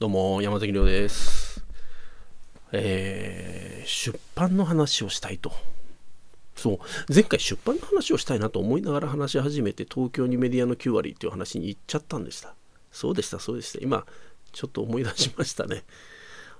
どうも、山崎亮です。えー、出版の話をしたいと。そう、前回出版の話をしたいなと思いながら話し始めて、東京にメディアの9割っていう話に行っちゃったんでした。そうでした、そうでした。今、ちょっと思い出しましたね。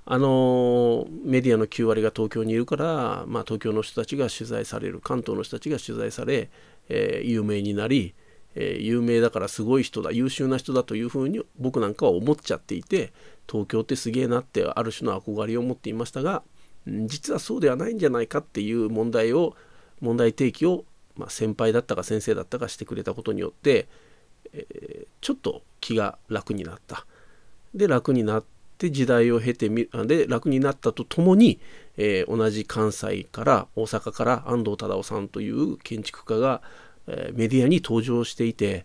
あのメディアの9割が東京にいるから、まあ、東京の人たちが取材される関東の人たちが取材され、えー、有名になり、えー、有名だからすごい人だ優秀な人だというふうに僕なんかは思っちゃっていて東京ってすげえなってある種の憧れを持っていましたが実はそうではないんじゃないかっていう問題を問題提起を、まあ、先輩だったか先生だったかしてくれたことによって、えー、ちょっと気が楽になった。で楽になって時代を経てみで楽になったとともに、えー、同じ関西から大阪から安藤忠雄さんという建築家がメディアに登場していて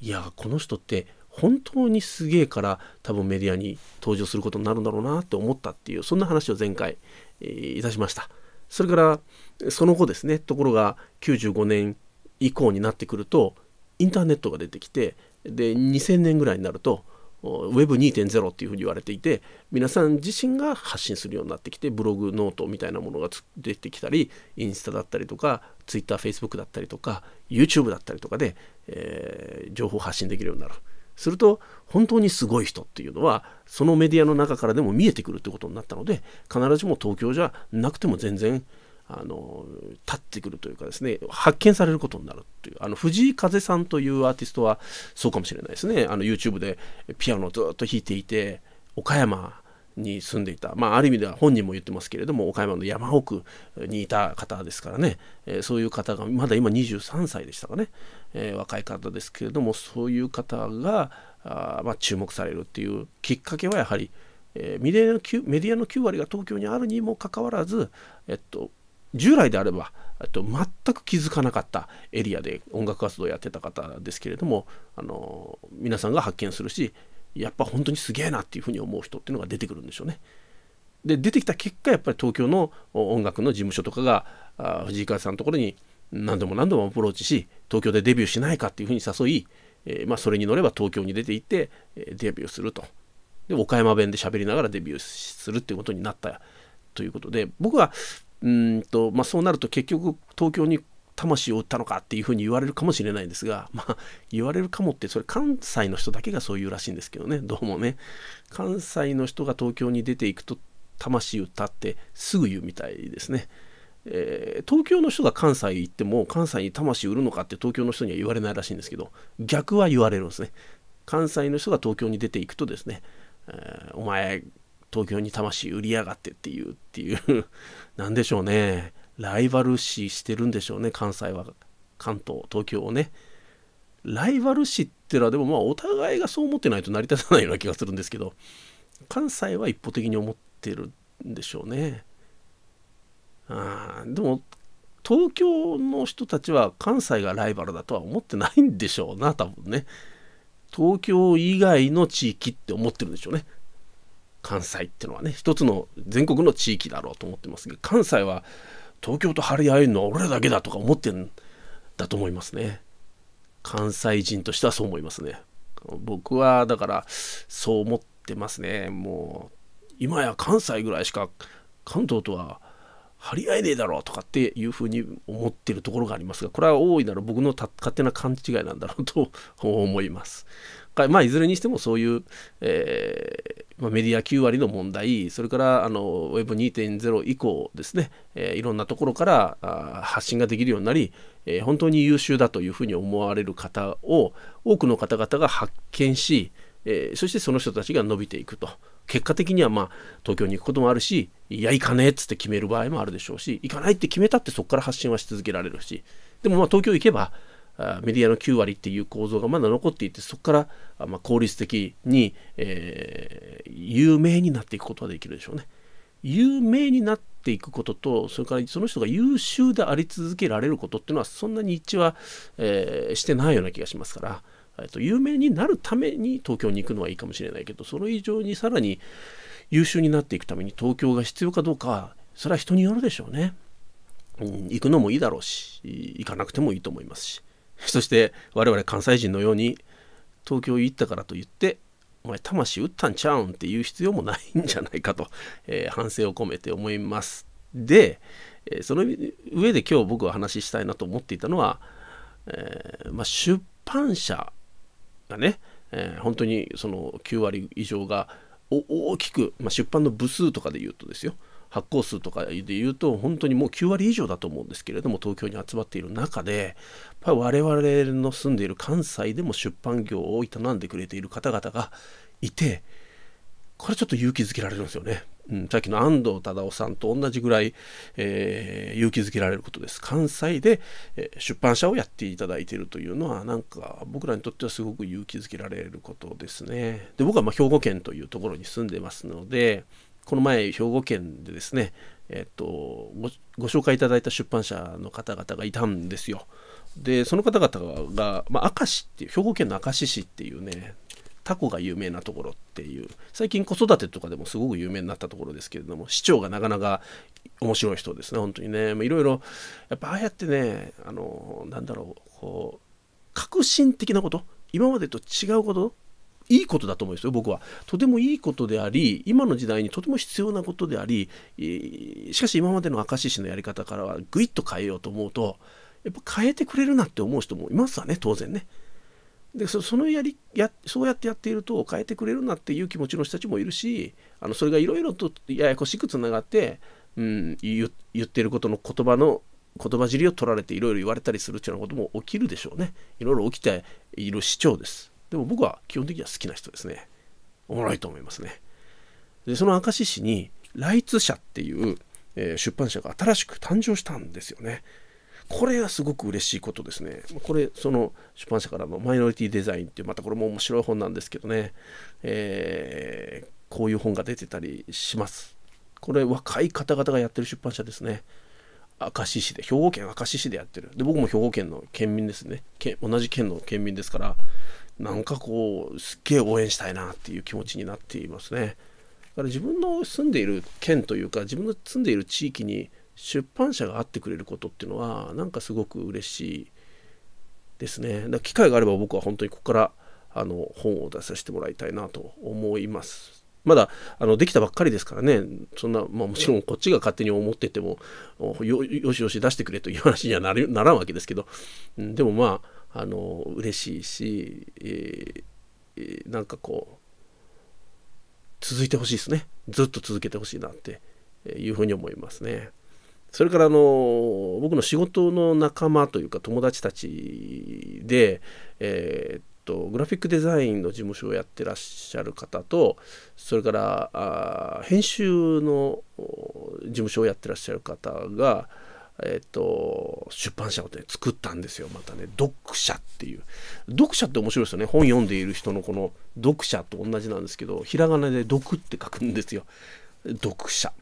いやこの人って本当にすげえから多分メディアに登場することになるんだろうなって思ったっていうそんな話を前回、えいたしましたそれからその後ですねところが95年以降になってくるとインターネットが出てきてで2000年ぐらいになると Web2.0 っていうふうに言われていて皆さん自身が発信するようになってきてブログノートみたいなものが出てきたりインスタだったりとか TwitterFacebook だったりとか YouTube だったりとかで、えー、情報発信できるようになるすると本当にすごい人っていうのはそのメディアの中からでも見えてくるってことになったので必ずしも東京じゃなくても全然あの立ってくるというかですね発見されることになるというあの藤井風さんというアーティストはそうかもしれないですねあの YouTube でピアノをずっと弾いていて岡山に住んでいた、まあ、ある意味では本人も言ってますけれども岡山の山奥にいた方ですからね、えー、そういう方がまだ今23歳でしたかね、えー、若い方ですけれどもそういう方があ、まあ、注目されるっていうきっかけはやはり、えー、メディアのメディアの9割が東京にあるにもかかわらず、えっと、従来であればと全く気づかなかったエリアで音楽活動をやってた方ですけれどもあの皆さんが発見するしやっぱ本当にすげえなっていうふうに思う人っていうのが出てくるんでしょうね。で出てきた結果やっぱり東京の音楽の事務所とかが藤井風さんのところに何度も何度もアプローチし東京でデビューしないかっていうふうに誘い、えー、まあ、それに乗れば東京に出て行って、えデビューするとで岡山弁で喋りながらデビューするっていうことになったということで僕はうんと、まあ、そうなると結局東京に魂を売ったのかっていうふうに言われるかもしれないんですが、まあ、言われるかもってそれ関西の人だけがそう言うらしいんですけどねどうもね関西の人が東京に出ていくと魂売ったってすぐ言うみたいですね、えー、東京の人が関西行っても関西に魂売るのかって東京の人には言われないらしいんですけど逆は言われるんですね関西の人が東京に出ていくとですね、えー、お前東京に魂売りやがってっていうっていう でしょうねライバル視してるんでしょうね関西は関東東京をねライバル視ってのはでもまあお互いがそう思ってないと成り立たないような気がするんですけど関西は一方的に思ってるんでしょうねあでも東京の人たちは関西がライバルだとは思ってないんでしょうな多分ね東京以外の地域って思ってるんでしょうね関西ってのはね一つの全国の地域だろうと思ってますけど関西は東京と張り合えるのは俺らだけだとか思ってんだと思いますね関西人としてはそう思いますね僕はだからそう思ってますねもう今や関西ぐらいしか関東とは張り合えねえだろうとかっていうふうに思ってるところがありますがこれは大いなら僕の勝手な勘違いなんだろうと思います。まあ、いずれにしてもそういう、えー、まあ、メディア9割の問題それからあの Web2.0 以降ですね、えー、いろんなところからあ発信ができるようになり、えー、本当に優秀だというふうに思われる方を多くの方々が発見し、えそしてその人たちが伸びていくと。結果的にはまあ東京に行くこともあるしいや行かねえっつって決める場合もあるでしょうし行かないって決めたってそこから発信はし続けられるしでもまあ東京行けばメディアの9割っていう構造がまだ残っていてそこから、まあ、効率的に、えー、有名になっていくことができるでしょうね。有名になっていくこととそれからその人が優秀であり続けられることっていうのはそんなに一致は、えー、してないような気がしますから、えーと、有名になるために東京に行くのはいいかもしれないけどそれ以上にさらに優秀になっていくために東京が必要かどうかそれは人によるでしょうね。うん、行くのもいいだろうし行かなくてもいいと思いますし。そして我々関西人のように東京行ったからといってお前魂打ったんちゃうんっていう必要もないんじゃないかと、えー、反省を込めて思います。で、えー、その上で今日僕は話ししたいなと思っていたのは、えー、まあ、出版社がね、えー、本当にその9割以上が大きく、まあ、出版の部数とかで言うとですよ発行数とかで言うと本当にもう9割以上だと思うんですけれども東京に集まっている中でやっぱり我々の住んでいる関西でも出版業を営んでくれている方々がいてこれちょっと勇気づけられるんですよね。うん、さっきの安藤忠夫さんと同じぐらい、えー、勇気づけられることです。関西で、えー、出版社をやっていただいているというのは、なんか僕らにとってはすごく勇気づけられることですね。で、僕はま兵庫県というところに住んでますので、この前兵庫県でですねえっとごご紹介いただいた出版社の方々がいたんですよでその方々が、まあ、明石っていう兵庫県の明石市っていうねタコが有名なところっていう最近子育てとかでもすごく有名になったところですけれども市長がなかなか面白い人ですね本当にねいろいろやっぱああやってねあのなんだろうこう革新的なこと今までと違うこといいことだと思うんですよ僕はとてもいいことであり今の時代にとても必要なことでありしかし今までの明石市のやり方からはぐいっと変えようと思うとやっぱ変えてくれるなって思う人もいますわね当然ね。でそのやりやそうやってやっていると変えてくれるなっていう気持ちの人たちもいるしあのそれがいろいろとややこしくつながって、うん、言ってることの言葉の言葉尻を取られていろいろ言われたりするっていうようなことも起きるでしょうね。いろいろ起きている市長です。でも僕は基本的には好きな人ですね。おもろいと思いますね。で、その明石市に、ライツ社っていう、えー、出版社が新しく誕生したんですよね。これはすごく嬉しいことですね。これ、その出版社からのマイノリティデザインっていう、またこれも面白い本なんですけどね、えー、こういう本が出てたりします。これ、若い方々がやってる出版社ですね。明石市で、兵庫県明石市でやってる。で、僕も兵庫県の県民ですね。同じ県の県民ですから、なんかこうすっげえ応援したいなっていう気持ちになっていますね。だから自分の住んでいる県というか自分の住んでいる地域に出版社があってくれることっていうのはなんかすごく嬉しいですね。だから機会があれば僕は本当にここからあの本を出させてもらいたいなと思います。まだあのできたばっかりですからね、そんな、まあ、もちろんこっちが勝手に思っててもよ、よしよし出してくれという話にはなるならんわけですけど、でもまあ、あの嬉しいし、えー、なんかこう続いてほしいですねずっと続けてほしいなっていうふうに思いますねそれからあの僕の仕事の仲間というか友達たちで、えー、っとグラフィックデザインの事務所をやってらっしゃる方とそれからあ編集の事務所をやってらっしゃる方がえっと、出版社を、ね、作ったんですよ。またね、読者っていう。読者って面白いですよね。本読んでいる人のこの読者と同じなんですけど、ひらがなで読って書くんですよ。読者。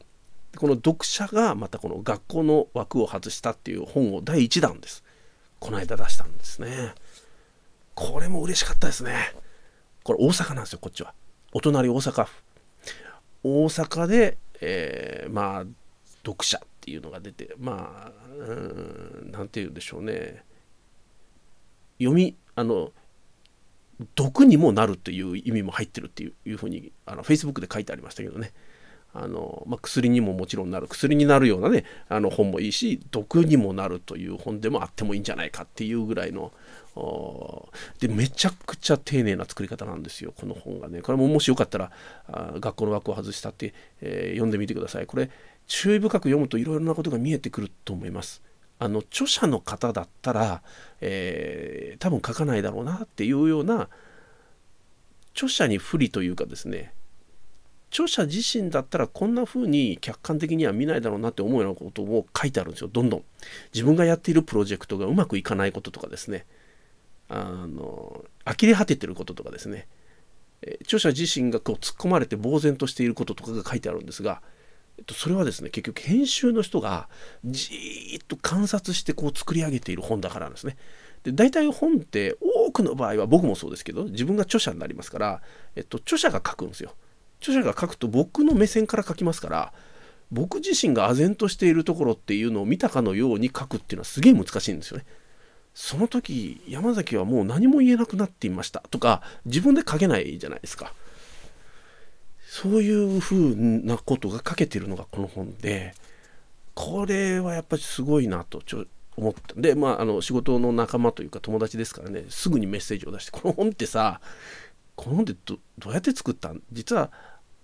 この読者がまたこの学校の枠を外したっていう本を第1弾です。この間出したんですね。これも嬉しかったですね。これ大阪なんですよ、こっちは。お隣大阪府。大阪で、えー、まあ、読者っていうのが出てまあ何て言うんでしょうね読みあの毒にもなるという意味も入ってるっていうふうにあの Facebook で書いてありましたけどねあの、まあ、薬にももちろんなる薬になるようなねあの本もいいし毒にもなるという本でもあってもいいんじゃないかっていうぐらいのでめちゃくちゃ丁寧な作り方なんですよこの本がねこれももしよかったらあ学校の枠を外したって、えー、読んでみてくださいこれ注意深く読むといろいろなことが見えてくると思います。あの著者の方だったら、えー、多分書かないだろうなっていうような著者に不利というかですね著者自身だったらこんな風に客観的には見ないだろうなって思うようなことを書いてあるんですよどんどん自分がやっているプロジェクトがうまくいかないこととかですねあの呆れ果ててることとかですね著者自身がこう突っ込まれて呆然としていることとかが書いてあるんですがえっと、それはですね結局編集の人がじーっと観察してこう作り上げている本だからなんですね。で大体本って多くの場合は僕もそうですけど自分が著者になりますから、えっと、著者が書くんですよ。著者が書くと僕の目線から書きますから僕自身が唖然としているところっていうのを見たかのように書くっていうのはすげえ難しいんですよね。その時山崎はもう何も言えなくなっていましたとか自分で書けないじゃないですか。そういうふうなことが書けてるのがこの本でこれはやっぱりすごいなとちょ思ったでまああの仕事の仲間というか友達ですからねすぐにメッセージを出してこの本ってさこの本ってどどうやって作ったん実は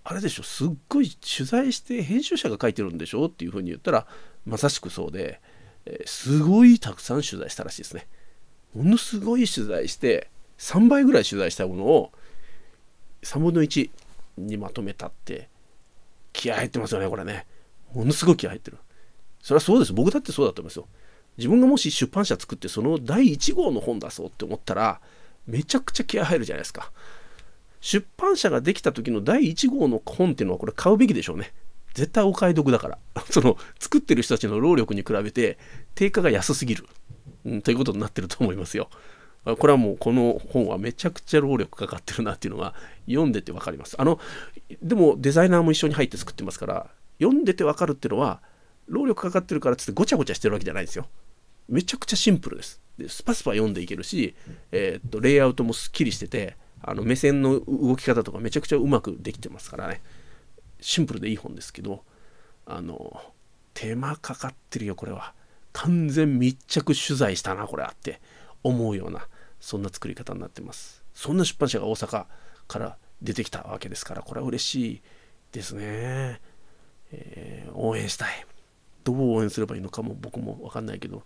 あれでしょすっごい取材して編集者が書いてるんでしょっていうふうに言ったらまさしくそうで、えー、すごいたくさん取材したらしいですねものすごい取材して3倍ぐらい取材したものを3分の1にまとめたって気合入ってますよねこれねものすごい気合入ってるそれはそうです僕だってそうだと思いますよ自分がもし出版社作ってその第1号の本出そうって思ったらめちゃくちゃ気合入るじゃないですか出版社ができた時の第1号の本っていうのはこれ買うべきでしょうね絶対お買い得だから その作ってる人たちの労力に比べて定価が安すぎる、うん、ということになってると思いますよこれはもうこの本はめちゃくちゃ労力かかってるなっていうのが読んでて分かります。あのでもデザイナーも一緒に入って作ってますから読んでて分かるっていうのは労力かかってるからっつってごちゃごちゃしてるわけじゃないんですよ。めちゃくちゃシンプルです。でスパスパ読んでいけるし、えー、っとレイアウトもすっきりしててあの目線の動き方とかめちゃくちゃうまくできてますからねシンプルでいい本ですけどあの手間かかってるよこれは。完全密着取材したなこれあって思うようなそんな作り方になってますそんな出版社が大阪から出てきたわけですからこれは嬉しいですね、えー、応援したいどう応援すればいいのかも僕も分かんないけど、ま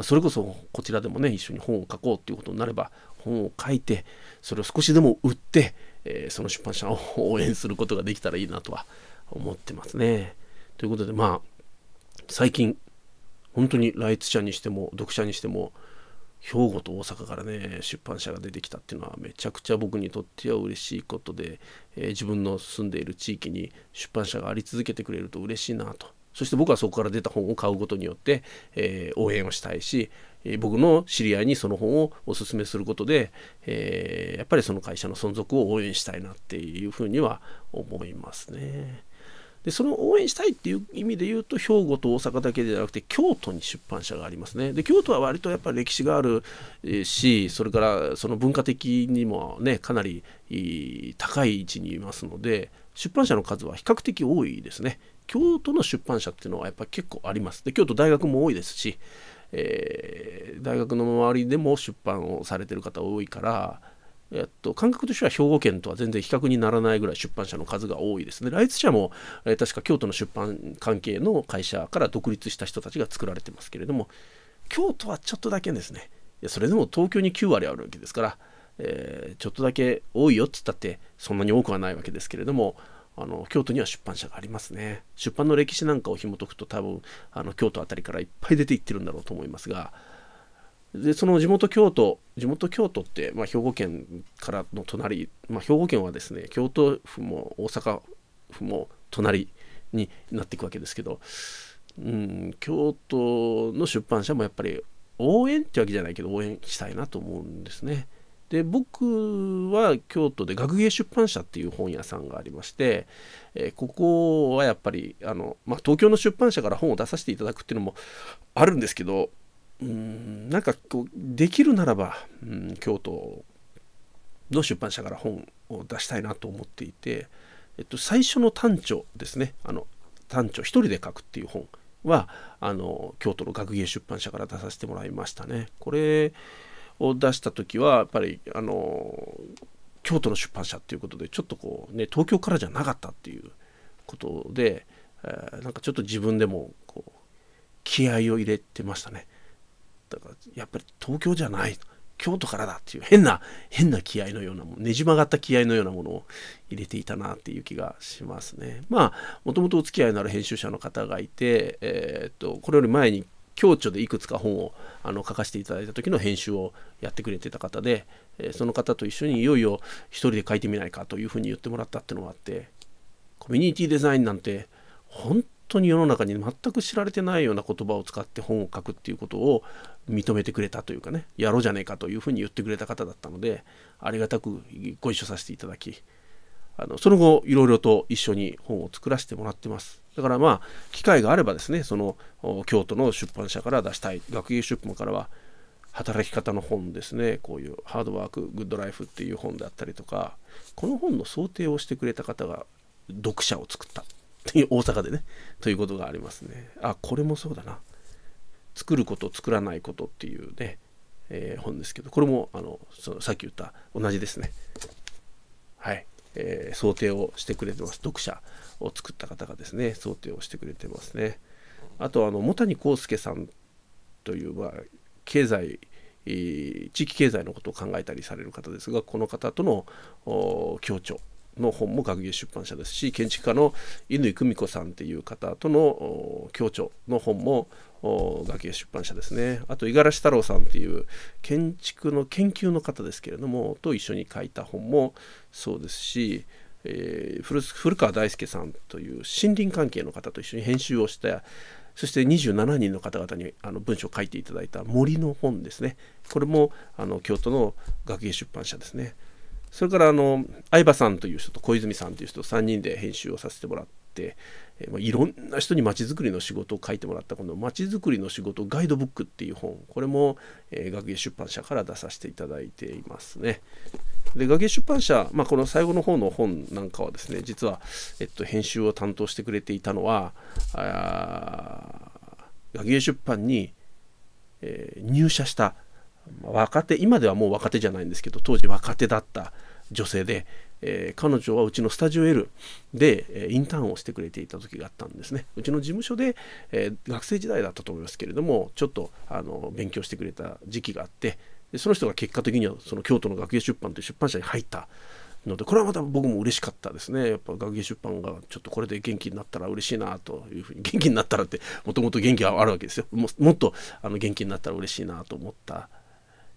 あ、それこそこちらでもね一緒に本を書こうっていうことになれば本を書いてそれを少しでも売って、えー、その出版社を応援することができたらいいなとは思ってますねということでまあ最近本当にライツ社にしても読者にしても兵庫と大阪からね出版社が出てきたっていうのはめちゃくちゃ僕にとっては嬉しいことで、えー、自分の住んでいる地域に出版社があり続けてくれると嬉しいなとそして僕はそこから出た本を買うことによって、えー、応援をしたいし、えー、僕の知り合いにその本をおすすめすることで、えやっぱりその会社の存続を応援したいなっていうふうには思いますね。でそれを応援したいっていう意味で言うと兵庫と大阪だけではなくて京都に出版社がありますねで京都は割とやっぱり歴史があるしそれからその文化的にもねかなり高い位置にいますので出版社の数は比較的多いですね京都の出版社っていうのはやっぱ結構ありますで京都大学も多いですし、えー、大学の周りでも出版をされてる方多いからえっと、感覚としては兵庫県とは全然比較にならないぐらい出版社の数が多いですね。ライツ社も、えー、確か京都の出版関係の会社から独立した人たちが作られてますけれども、京都はちょっとだけですね。いやそれでも東京に9割あるわけですから、えー、ちょっとだけ多いよっつったって、そんなに多くはないわけですけれども、あの京都には出版社がありますね。出版の歴史なんかを紐解くと多分、あの京都辺りからいっぱい出ていってるんだろうと思いますが、でその地元京都地元京都って、まあ、兵庫県からの隣、まあ、兵庫県はですね京都府も大阪府も隣になっていくわけですけど、うん、京都の出版社もやっぱり応援ってわけじゃないけど応援したいなと思うんですね。で僕は京都で学芸出版社っていう本屋さんがありまして、えー、ここはやっぱりあの、まあ、東京の出版社から本を出させていただくっていうのもあるんですけどうんなんかこうできるならば、うん、京都の出版社から本を出したいなと思っていて、えっと、最初の短調ですねあの短調一人で書くっていう本はあの京都の学芸出版社から出させてもらいましたね。これを出した時はやっぱりあの京都の出版社っていうことでちょっとこうね東京からじゃなかったっていうことで、えー、なんかちょっと自分でもこう気合を入れてましたね。やっぱり東京じゃない京都からだっていう変な変な気合のようなねじ曲がった気合のようなものを入れていたなっていう気がしますねまあもともとお付き合いのある編集者の方がいて、えー、っとこれより前に共著でいくつか本をあの書かせていただいた時の編集をやってくれてた方で、えー、その方と一緒にいよいよ一人で書いてみないかというふうに言ってもらったっていうのがあってコミュニティデザインなんて本当に世の中に全く知られてないような言葉を使って本を書くっていうことを認めてくれたというかねやろうじゃねえかというふうに言ってくれた方だったのでありがたくご一緒させていただきあのその後いろいろと一緒に本を作らせてもらってますだからまあ機会があればですねその京都の出版社から出したい学芸出版からは働き方の本ですねこういう「ハードワークグッドライフ」っていう本であったりとかこの本の想定をしてくれた方が読者を作ったていう大阪でねということがありますねあこれもそうだな作ること作らないことっていうね、えー、本ですけどこれもあのそのさっき言った同じですねはい、えー、想定をしてくれてます読者を作った方がですね想定をしてくれてますねあとあの茂谷幸介さんという、まあ、経済地域経済のことを考えたりされる方ですがこの方との協調の本も学芸出版社ですし建築家の乾久美子さんっていう方との協調の本も学芸出版社ですねあと五十嵐太郎さんっていう建築の研究の方ですけれどもと一緒に書いた本もそうですし、えー、古川大輔さんという森林関係の方と一緒に編集をしたそして27人の方々にあの文章を書いていただいた森の本ですねこれもあの京都の学芸出版社ですね。それからあの相葉さんという人と小泉さんという人3人で編集をさせてもらって、えー、まあ、いろんな人にまちづくりの仕事を書いてもらったこの「まちづくりの仕事ガイドブック」っていう本これも、えー、学芸出版社から出させていただいていますね。で学芸出版社、まあ、この最後の方の本なんかはですね実は、えっと、編集を担当してくれていたのはあ学芸出版に、えー、入社した若手今ではもう若手じゃないんですけど当時若手だった女性で、えー、彼女はうちのスタジオ L で、えインターンをしてくれていた時があったんですねうちの事務所で、えー、学生時代だったと思いますけれどもちょっとあの勉強してくれた時期があってでその人が結果的にはその京都の学芸出版という出版社に入ったのでこれはまた僕も嬉しかったですねやっぱ学芸出版がちょっとこれで元気になったら嬉しいなというふうに元気になったらってもともと元気はあるわけですよもっとあの元気になったら嬉しいなと思った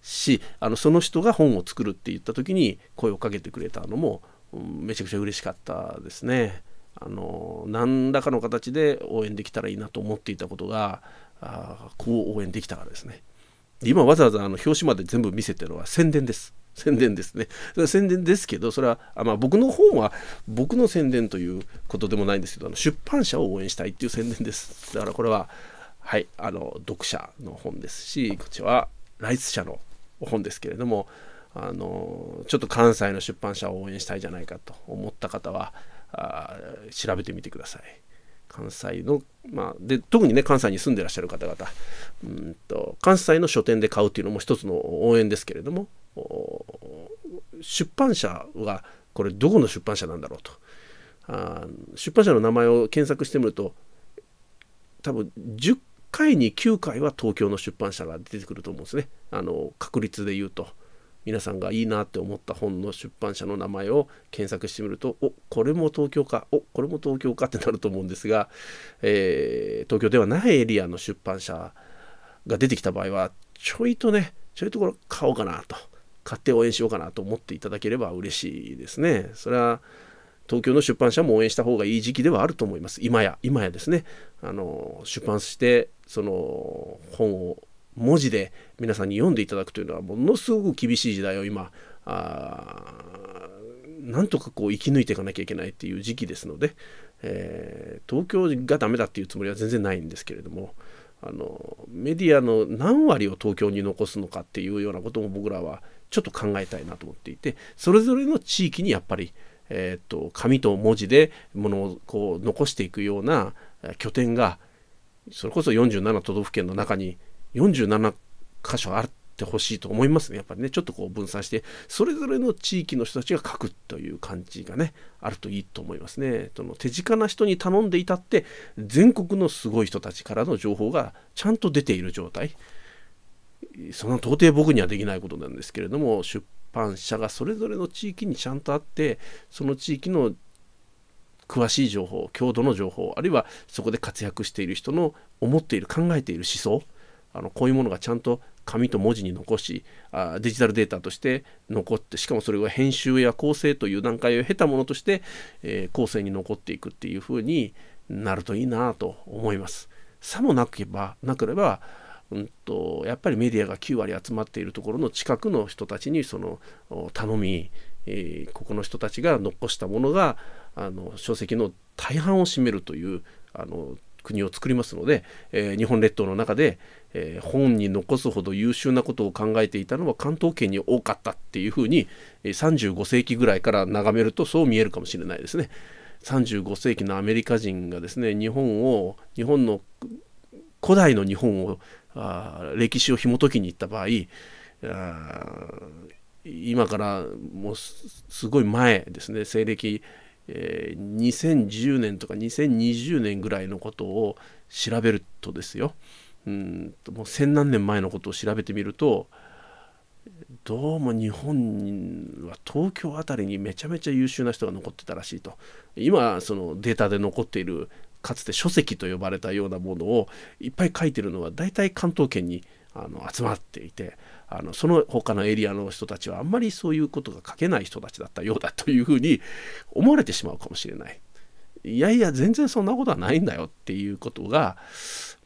しあのその人が本を作るって言った時に声をかけてくれたのも、うん、めちゃくちゃ嬉しかったですね。あの何らかの形で応援できたらいいなと思っていたことがあこう応援できたからですね。今わざわざあの表紙まで全部見せてるのは宣伝です。宣伝ですね。宣伝ですけど、それは、あまあ、僕の本は僕の宣伝ということでもないんですけど、あの出版社を応援したいっていう宣伝です。だからこれは、はい、あの、読者の本ですし、こっちはライス社の本ですけれどもあのちょっと関西の出版社を応援したいじゃないかと思った方は調べてみてください。関西の、まあ、で特にね関西に住んでらっしゃる方々うんと関西の書店で買うっていうのも一つの応援ですけれども出版社はこれどこの出版社なんだろうとあ出版社の名前を検索してみると多分10回に9回は東京の出版社が出てくると思うんですね。あの確率で言うと皆さんがいいなって思った本の出版社の名前を検索してみるとおこれも東京かおこれも東京かってなると思うんですが、えー、東京ではないエリアの出版社が出てきた場合はちょいとねちょいとこれ買おうかなと買って応援しようかなと思っていただければ嬉しいですねそれは東京の出版社も応援した方がいい時期ではあると思います今や今やですねあの出版してその本を文字で皆さんに読んでいただくというのはものすごく厳しい時代を今なんとかこう生き抜いていかなきゃいけないっていう時期ですので、えー、東京がダメだっていうつもりは全然ないんですけれどもあのメディアの何割を東京に残すのかっていうようなことも僕らはちょっと考えたいなと思っていてそれぞれの地域にやっぱり、えーと、紙と文字でものをこう残していくような拠点がそれこそ47都道府県の中に47箇所あってほしいと思いますね。やっぱりね、ちょっとこう分散して、それぞれの地域の人たちが書くという感じがね、あるといいと思いますね。その手近な人に頼んでいたって、全国のすごい人たちからの情報がちゃんと出ている状態。そんな到底僕にはできないことなんですけれども、出版社がそれぞれの地域にちゃんとあって、その地域の詳しい情報、郷土の情報、あるいはそこで活躍している人の思っている、考えている思想、あのこういうものがちゃんと紙と文字に残しあデジタルデータとして残ってしかもそれが編集や構成という段階を経たものとして、えー、後に残っていくっていうふうになるといいなと思います。さもなければなければうんと、とやっぱりメディアが9割集まっているところの近くの人たちにその頼み、えー、ここの人たちが残したものがあの書籍の大半を占めるというあの国を作りますので、えー、日本列島の中で、えー、本に残すほど優秀なことを考えていたのは関東圏に多かったっていうふうに35世紀ぐらいから眺めるとそう見えるかもしれないですね。35世紀のアメリカ人がですね日本を日本の古代の日本をあ歴史を紐解きに行った場合今からもうすごい前ですね西暦えー、2010年とか2020年ぐらいのことを調べるとですようんもう千何年前のことを調べてみるとどうも日本は東京辺りにめちゃめちゃ優秀な人が残ってたらしいと今そのデータで残っているかつて書籍と呼ばれたようなものをいっぱい書いてるのは大体関東圏にあの集まっていてあのその他のエリアの人たちはあんまりそういうことが書けない人たちだったようだというふうに思われてしまうかもしれない。いやいや全然そんなことはないんだよっていうことが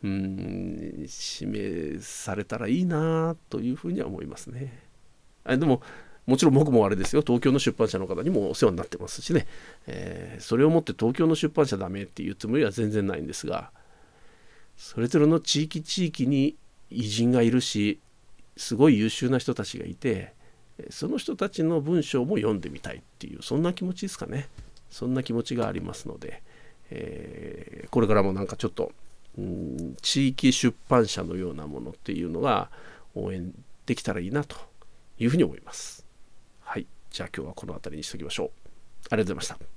うん示されたらいいなというふうには思いますね。あでももちろん僕もあれですよ東京の出版社の方にもお世話になってますしね、えー、それをもって東京の出版社ダメっていうつもりは全然ないんですがそれぞれの地域地域に偉人がいるしすごい優秀な人たちがいてその人たちの文章も読んでみたいっていうそんな気持ちですかねそんな気持ちがありますので、えー、これからもなんかちょっと、うん、地域出版社のようなものっていうのが応援できたらいいなというふうに思います。はい、じゃあ今日はこの辺りにしておきましょう。ありがとうございました。